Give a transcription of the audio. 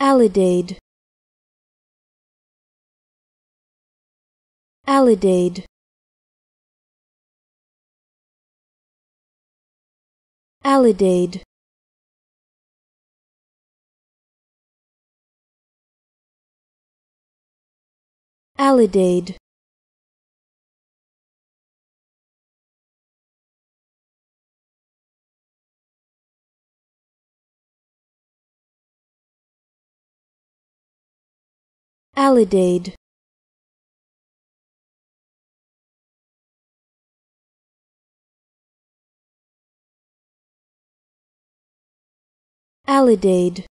Alidade Alidade Alidade Alidade Alidade Alidade